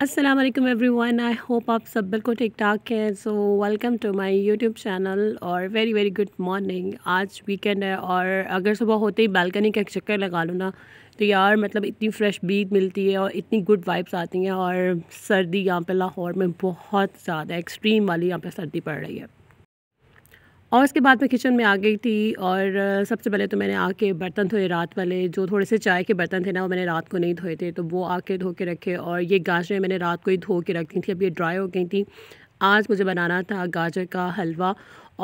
Aslam everyone I hope आप सब बिल्कुल ठीक ठाक हैं so welcome to my YouTube channel और वेरी वेरी गुड मॉर्निंग आज वीकेंड है और अगर सुबह होते ही बालकनी का एक चक्कर लगा लो ना तो यार मतलब इतनी फ्रेश बीट मिलती है और इतनी गुड वाइब्स आती हैं और सर्दी यहाँ पे लाहौर में बहुत ज़्यादा एक्सट्रीम वाली यहाँ पे सर्दी पड़ रही है और उसके बाद मैं किचन में आ गई थी और सबसे पहले तो मैंने आके बर्तन धोए रात वाले जो थोड़े से चाय के बर्तन थे ना वो मैंने रात को नहीं धोए थे तो वो आके धो के रखे और ये गाजरें मैंने रात को ही धो के रखी थी अब ये ड्राई हो गई थी आज मुझे बनाना था गाजर का हलवा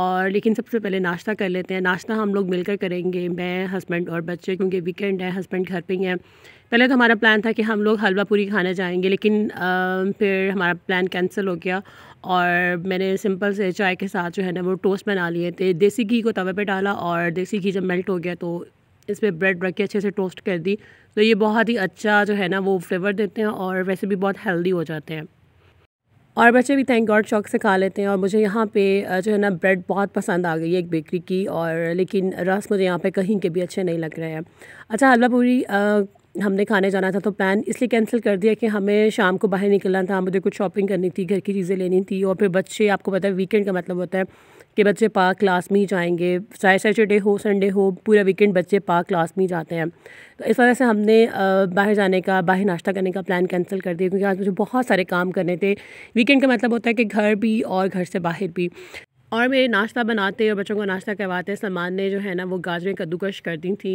और लेकिन सबसे पहले नाश्ता कर लेते हैं नाश्ता हम लोग मिलकर करेंगे मैं हस्बैंड और बच्चे क्योंकि वीकेंड है हस्बैंड घर पे ही हैं पहले तो हमारा प्लान था कि हम लोग हलवा पूरी खाने जाएंगे लेकिन आ, फिर हमारा प्लान कैंसिल हो गया और मैंने सिंपल से चाय के साथ जो है ना वो टोस्ट बना लिए थे देसी घी को तवे पर डाला और देसी घी जब मेल्ट हो गया तो इस पर ब्रेड रख के अच्छे से टोस्ट कर दी तो ये बहुत ही अच्छा जो है ना वो फ्लेवर देते हैं और वैसे भी बहुत हेल्दी हो जाते हैं और बच्चे भी थैंक गॉड शौक से खा लेते हैं और मुझे यहाँ पे जो है ना ब्रेड बहुत पसंद आ गई है एक बेकरी की और लेकिन रस मुझे यहाँ पे कहीं के भी अच्छे नहीं लग रहे हैं अच्छा हलवा पूरी हमने खाने जाना था तो प्लान इसलिए कैंसिल कर दिया कि हमें शाम को बाहर निकलना था मुझे कुछ शॉपिंग करनी थी घर की चीज़ें लेनी थी और फिर बच्चे आपको पता है वीकेंड का मतलब होता है कि बच्चे पार्क क्लास में ही जाएंगे चाहे सैटरडे हो संडे हो पूरा वीकेंड बच्चे पार्क क्लास में ही जाते हैं तो इस वजह से हमने बाहर जाने का बाहर नाश्ता करने का प्लान कैंसिल कर दिया क्योंकि आज मुझे बहुत सारे काम करने थे वीकेंड का मतलब होता है कि घर भी और घर से बाहर भी और मेरे नाश्ता बनाते और बच्चों को नाश्ता करवाते हैं सलमान ने जो है ना वो गाजरें कद्दूकश कर दी थी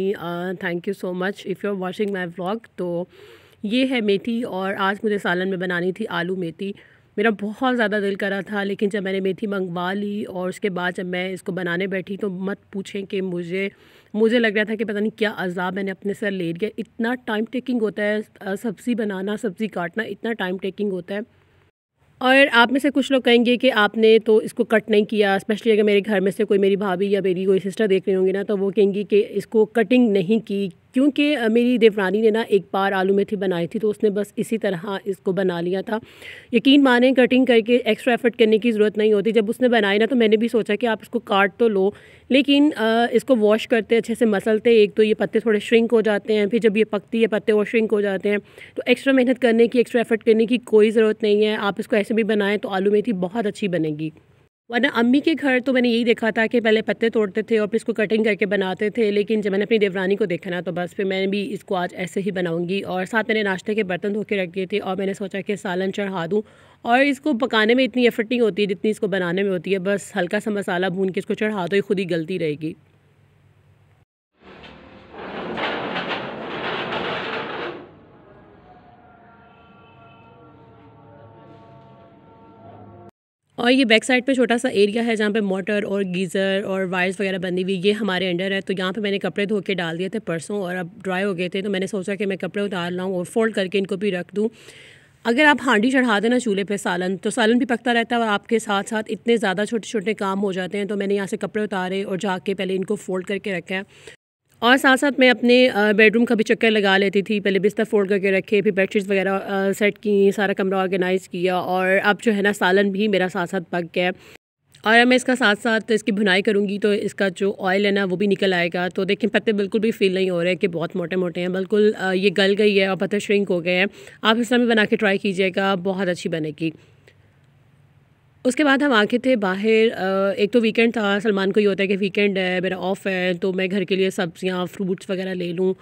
thank you so much if you are watching my vlog तो ये है मेथी और आज मुझे सालन में बनानी थी आलू मेथी मेरा बहुत ज़्यादा दिल करा था लेकिन जब मैंने मेथी मंगवा ली और उसके बाद जब मैं इसको बनाने बैठी तो मत पूछें कि मुझे मुझे लग रहा था कि पता नहीं क्या अजाब मैंने अपने सर ले लिया इतना टाइम टेकिंग होता है सब्ज़ी बनाना सब्ज़ी काटना इतना टाइम टेकिंग होता है और आप में से कुछ लोग कहेंगे कि आपने तो इसको कट नहीं किया स्पेशली अगर मेरे घर में से कोई मेरी भाभी या मेरी कोई सिस्टर देख रही होंगी ना तो वो कहेंगी कि इसको कटिंग नहीं की क्योंकि मेरी देवरानी ने ना एक बार आलू मेथी बनाई थी तो उसने बस इसी तरह इसको बना लिया था यकीन माने कटिंग करके एक्स्ट्रा एफर्ट करने की ज़रूरत नहीं होती जब उसने बनाई ना तो मैंने भी सोचा कि आप इसको काट तो लो लेकिन इसको वॉश करते अच्छे से मसलते एक तो ये पत्ते थोड़े श्रिंक हो जाते हैं फिर जब ये पकती है पत्ते और श्रिंक हो जाते हैं तो एक्स्ट्रा मेहनत करने की एक्स्ट्रा एफर्ट करने की कोई ज़रूरत नहीं है आप इसको ऐसे भी बनाएँ तो आलू मेथी बहुत अच्छी बनेगी वरना अम्मी के घर तो मैंने यही देखा था कि पहले पत्ते तोड़ते थे और फिर इसको कटिंग करके बनाते थे लेकिन जब मैंने अपनी देवरानी को देखा ना तो बस फिर मैंने भी इसको आज ऐसे ही बनाऊंगी और साथ मैंने नाश्ते के बर्तन धो के रख दिए थे और मैंने सोचा कि सालन चढ़ा दूँ और इसको पकाने में इतनी एफर्ट नहीं होती जितनी इसको बनाने में होती है बस हल्का सा मसाला भून के इसको चढ़ा दो तो ही खुद ही गलती रहेगी और ये बैक साइड पे छोटा सा एरिया है जहाँ पे मोटर और गीज़र और वायर्स वगैरह बंधी हुई ये हमारे अंडर है तो यहाँ पे मैंने कपड़े धो के डाल दिए थे परसों और अब ड्राई हो गए थे तो मैंने सोचा कि मैं कपड़े उतार लाऊँ और फोल्ड करके इनको भी रख दूँ अगर आप हांडी चढ़ा देना चूल्हे पे सालन तो सालन भी पकता रहता है और आपके साथ साथ इतने ज़्यादा छोटे छोटे काम हो जाते हैं तो मैंने यहाँ से कपड़े उतारे और जाके पहले इनको फोल्ड करके रखा है और साथ साथ मैं अपने बेडरूम का भी चक्कर लगा लेती थी पहले बिस्तर फोल्ड करके रखे फिर बेडशीट्स वगैरह सेट की सारा कमरा ऑर्गेनाइज़ किया और अब जो है ना सालन भी मेरा साथ साथ पक गया और मैं इसका साथ साथ इसकी भुनाई करूँगी तो इसका जो ऑयल है ना वो भी निकल आएगा तो देखें पत्ते बिल्कुल भी फील नहीं हो रहे हैं कि बहुत मोटे मोटे हैं बिल्कुल ये गल गई है और पत्ते श्रिंक हो गए हैं आप इस तरह भी बना के ट्राई कीजिएगा बहुत अच्छी बनेगी उसके बाद हम आके थे बाहर एक तो वीकेंड था सलमान को ये होता है कि वीकेंड है मेरा ऑफ़ है तो मैं घर के लिए सब्जियाँ फ्रूट्स वगैरह ले लूँ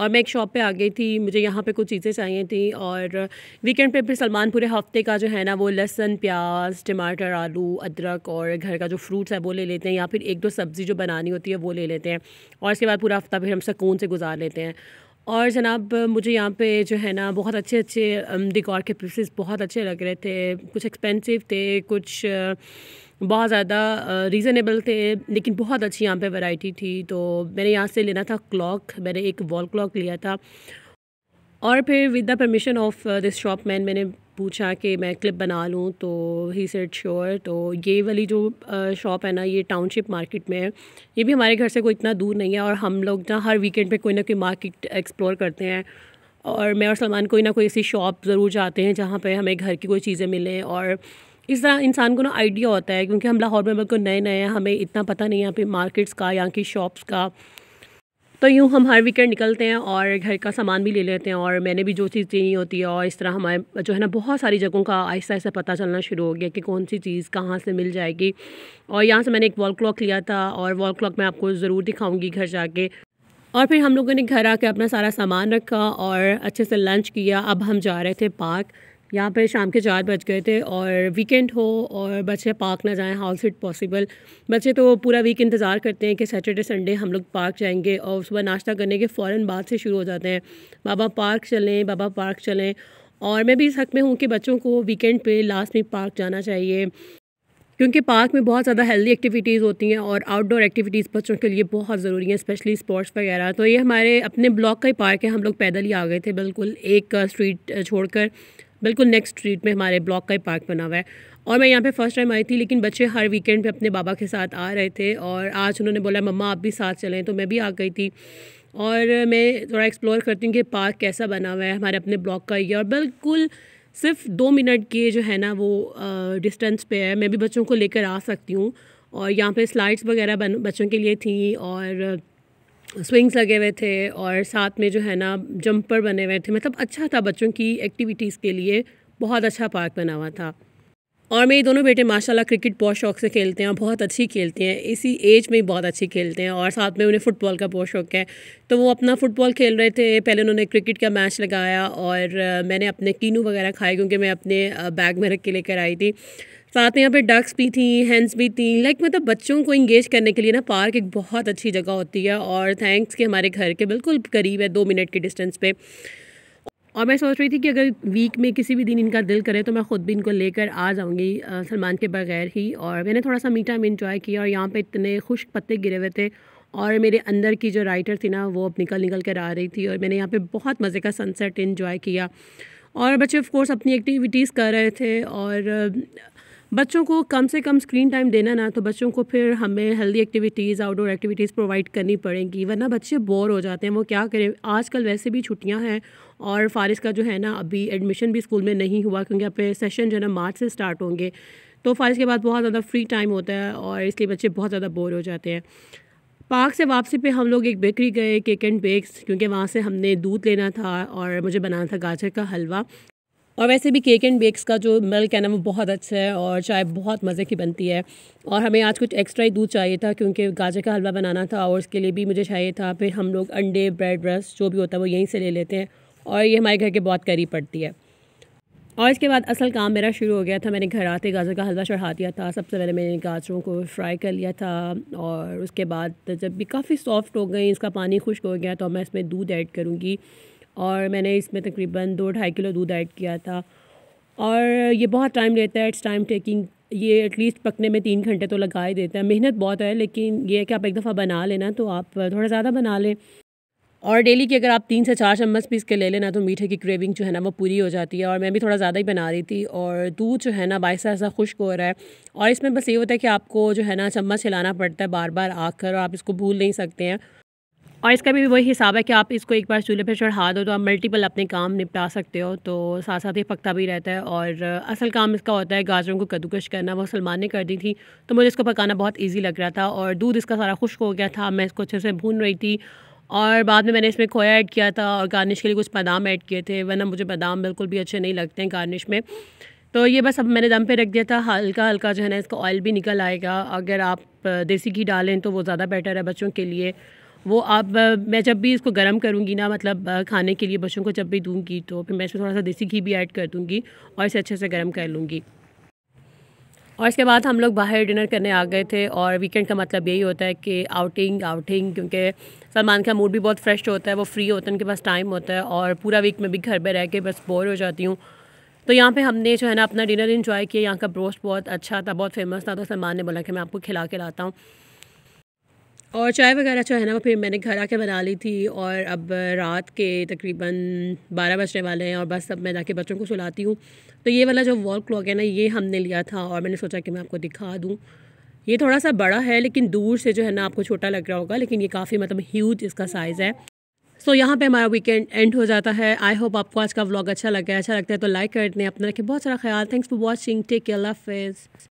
और मैं एक शॉप पे आ गई थी मुझे यहाँ पे कुछ चीज़ें चाहिए थी और वीकेंड पे फिर सलमान पूरे हफ्ते का जो है ना वो लहसन प्याज टमाटर आलू अदरक और घर का जो फ्रूट्स है वो ले लेते हैं या फिर एक दो सब्ज़ी जो बनानी होती है वो ले लेते हैं और इसके बाद पूरा हफ्ता फिर हम सकून से गुजार लेते हैं और जनाब मुझे यहाँ पे जो है ना बहुत अच्छे अच्छे डिकॉर के पीसेस बहुत अच्छे लग रहे थे कुछ एक्सपेंसिव थे कुछ बहुत ज़्यादा रीज़नेबल थे लेकिन बहुत अच्छी यहाँ पे वैरायटी थी तो मैंने यहाँ से लेना था क्लॉक मैंने एक वॉल क्लॉक लिया था और फिर with the permission of this shop man मैंने पूछा कि मैं क्लिप बना लूँ तो ही सेट श्योर तो ये वाली जो शॉप है ना ये टाउनशिप मार्केट में है ये भी हमारे घर से कोई इतना दूर नहीं है और हम लोग ना हर वीकेंड पे कोई ना कोई मार्केट एक्सप्लोर करते हैं और मैं और सलमान कोई ना कोई ऐसी शॉप ज़रूर जाते हैं जहाँ पर हमें घर की कोई चीज़ें मिलें और इस तरह इंसान को ना आइडिया होता है क्योंकि हम लाहौर में बिल्कुल नए नए हैं हमें इतना पता नहीं है यहाँ पे मार्केट्स का यहाँ की शॉप्स का तो यूँ हम हर वीकेंड निकलते हैं और घर का सामान भी ले लेते हैं और मैंने भी जो चीज़ चाहिए होती है और इस तरह हमारे जो है ना बहुत सारी जगहों का आहिस्ता आहिस्ता पता चलना शुरू हो गया कि कौन सी चीज़ कहाँ से मिल जाएगी और यहाँ से मैंने एक वॉल क्लॉक लिया था और वॉल क्लॉक मैं आपको ज़रूर दिखाऊँगी घर जाके और फिर हम लोगों ने घर आके अपना सारा सामान रखा और अच्छे से लंच किया अब हम जा रहे थे पार्क यहाँ पे शाम के चार बज गए थे और वीकेंड हो और बच्चे पार्क ना जाएँ हाउ इट पॉसिबल बच्चे तो पूरा वीक इंतज़ार करते हैं कि सैटरडे संडे हम लोग पार्क जाएंगे और सुबह नाश्ता करने के फ़ौर बाद से शुरू हो जाते हैं बाबा पार्क चलें बाबा पार्क चलें और मैं भी इस हक में हूँ कि बच्चों को वीकेंड पे लास्ट में पार्क जाना चाहिए क्योंकि पार्क में बहुत ज़्यादा हेल्दी एक्टिविटीज़ होती हैं और आउटडोर एक्टिविटीज़ बच्चों के लिए बहुत ज़रूरी हैं स्पेशली स्पोर्ट्स वगैरह तो ये हमारे अपने ब्लॉक का ही पार्क है हम लोग पैदल ही आ गए थे बिल्कुल एक स्ट्रीट छोड़कर बिल्कुल नेक्स्ट स्ट्रीट में हमारे ब्लॉक का ही पार्क बना हुआ है और मैं यहाँ पे फर्स्ट टाइम आई थी लेकिन बच्चे हर वीकेंड पे अपने बाबा के साथ आ रहे थे और आज उन्होंने बोला मम्मा आप भी साथ चलें तो मैं भी आ गई थी और मैं थोड़ा एक्सप्लोर करती हूँ कि पार्क कैसा बना हुआ है हमारे अपने ब्लॉक का ही और बिल्कुल सिर्फ दो मिनट के जो है ना वो डिस्टेंस पे है मैं भी बच्चों को लेकर आ सकती हूँ और यहाँ पे स्लाइड्स वगैरह बन बच्चों के लिए थी और स्विंग्स लगे हुए थे और साथ में जो है ना जंपर बने हुए थे मतलब अच्छा था बच्चों की एक्टिविटीज़ के लिए बहुत अच्छा पार्क बना हुआ था और मेरे दोनों बेटे माशाल्लाह क्रिकेट बहुत शौक से खेलते हैं और बहुत अच्छी खेलते हैं इसी एज में बहुत अच्छी खेलते हैं और साथ में उन्हें फ़ुटबॉल का बहुत शौक है तो वो अपना फ़ुटबॉल खेल रहे थे पहले उन्होंने क्रिकेट का मैच लगाया और मैंने अपने कीनू वगैरह खाए क्योंकि मैं अपने बैग में रख के लेकर आई थी साथ में यहाँ पे डक्स भी थी हैंड्स भी थी लाइक मतलब बच्चों को इंगेज करने के लिए ना पार्क एक बहुत अच्छी जगह होती है और थैंक्स कि हमारे घर के बिल्कुल करीब है दो मिनट के डिस्टेंस पे और मैं सोच रही थी कि अगर वीक में किसी भी दिन इनका दिल करे तो मैं ख़ुद भी इनको लेकर आ जाऊँगी सलमान के बगैर ही और मैंने थोड़ा सा मीठा में इन्जॉय किया और यहाँ पर इतने खुश पत्ते गिरे हुए थे और मेरे अंदर की जो राइटर थी ना वो अब निकल निकल कर आ रही थी और मैंने यहाँ पे बहुत मज़े का सनसेट इन्जॉय किया और बच्चे ऑफ कोर्स अपनी एक्टिविटीज़ कर रहे थे और बच्चों को कम से कम स्क्रीन टाइम देना ना तो बच्चों को फिर हमें healthy activities outdoor activities provide करनी पड़ेंगी वरना बच्चे बोर हो जाते हैं वो क्या करें आजकल वैसे भी छुट्टियां हैं और फारिस का जो है ना अभी एडमिशन भी स्कूल में नहीं हुआ क्योंकि अब सेशन जो है ना मार्च से स्टार्ट होंगे तो फारिस के बाद बहुत ज़्यादा फ्री टाइम होता है और इसलिए बच्चे बहुत ज़्यादा बोर हो जाते हैं पार्क से वापसी पे हम लोग एक बेकरी गए केक एंड बेक्स क्योंकि वहाँ से हमने दूध लेना था और मुझे बनाना था गाजर का हलवा और वैसे भी केक एंड बेक्स का जो मिल्क है ना वो बहुत अच्छा है और चाय बहुत मज़े की बनती है और हमें आज कुछ एक्स्ट्रा ही दूध चाहिए था क्योंकि गाजर का हलवा बनाना था और उसके लिए भी मुझे चाहिए था फिर हम लोग अंडे ब्रेड रस जो भी होता है वो यहीं से ले लेते हैं और ये हमारे घर के बहुत करीब पड़ती है और इसके बाद असल काम मेरा शुरू हो गया था मैंने घर आते गाजर का हलवा चढ़ा दिया था सबसे पहले मैंने गाजरों को फ्राई कर लिया था और उसके बाद जब भी काफ़ी सॉफ्ट हो गई इसका पानी खुश्क हो गया तो मैं इसमें दूध ऐड करूँगी और मैंने इसमें तकरीबन दो ढाई किलो दूध ऐड किया था और ये बहुत टाइम लेता है इट्स टाइम टेकिंग ये एटलीस्ट पकने में तीन घंटे तो लगा ही देता है मेहनत बहुत है लेकिन ये है कि आप एक दफ़ा बना लेना तो आप थोड़ा ज़्यादा बना लें और डेली की अगर आप तीन से चार चम्मच पीस के ले लेना तो मीठे की क्रेविंग जो है ना वो पूरी हो जाती है और मैं भी थोड़ा ज़्यादा ही बना रही थी और दूध जो है ना बाईस ऐसा खुश्क हो रहा है और इसमें बस ये होता है कि आपको जो है ना चम्मच हिलाना पड़ता है बार बार आकर और आप इसको भूल नहीं सकते हैं और इसका भी वही हिसाब है कि आप इसको एक बार चूल्हे पर चढ़ा दो तो आप मल्टीपल अपने काम निपटा सकते हो तो साथ साथ ही पकता भी रहता है और असल काम इसका होता है गाजरों को कद्दूकश करना वो सलमान ने कर दी थी तो मुझे इसको पकाना बहुत ईजी लग रहा था और दूध इसका सारा खुश्क हो गया था मैं इसको अच्छे से भून रही थी और बाद में मैंने इसमें खोया ऐड किया था और गार्निश के लिए कुछ बादाम ऐड किए थे वरना मुझे बादाम बिल्कुल भी अच्छे नहीं लगते हैं गार्निश में तो ये बस अब मैंने दम पे रख दिया था हल्का हल्का जो है ना इसका ऑयल भी निकल आएगा अगर आप देसी घी डालें तो वो ज़्यादा बेटर है बच्चों के लिए वो आप मैं जब भी इसको गर्म करूँगी ना मतलब खाने के लिए बच्चों को जब भी दूँगी तो फिर मैं इसमें थोड़ा सा देसी घी भी ऐड कर दूँगी और इसे अच्छे से गर्म कर लूँगी और इसके बाद हम लोग बाहर डिनर करने आ गए थे और वीकेंड का मतलब यही होता है कि आउटिंग आउटिंग क्योंकि सलमान का मूड भी बहुत फ्रेश होता है वो फ्री होता है उनके पास टाइम होता है और पूरा वीक में भी घर पर रह के बस बोर हो जाती हूँ तो यहाँ पे हमने जो है ना अपना डिनर इन्जॉय किया यहाँ का ब्रोस्ट बहुत अच्छा था बहुत फेमस था तो सलमान ने बोला कि मैं आपको खिला के लाता हूँ और चाय वगैरह जो है ना वो फिर मैंने घर आके बना ली थी और अब रात के तकरीबन बारह बजने वाले हैं और बस अब मैं जाके बच्चों को सुलाती हूँ तो ये वाला जो वॉल क्लॉक है ना ये हमने लिया था और मैंने सोचा कि मैं आपको दिखा दूँ ये थोड़ा सा बड़ा है लेकिन दूर से जो है ना आपको छोटा लग रहा होगा लेकिन ये काफ़ी मतलब ह्यूज इसका साइज़ है सो so, यहाँ पे हमारा वीकेंड एंड हो जाता है आई होप आपको आज का व्लॉग अच्छा लगा अच्छा लगता है तो लाइक कर दें अपना रखें बहुत सारा ख्याल thanks for watching take care हाफिज़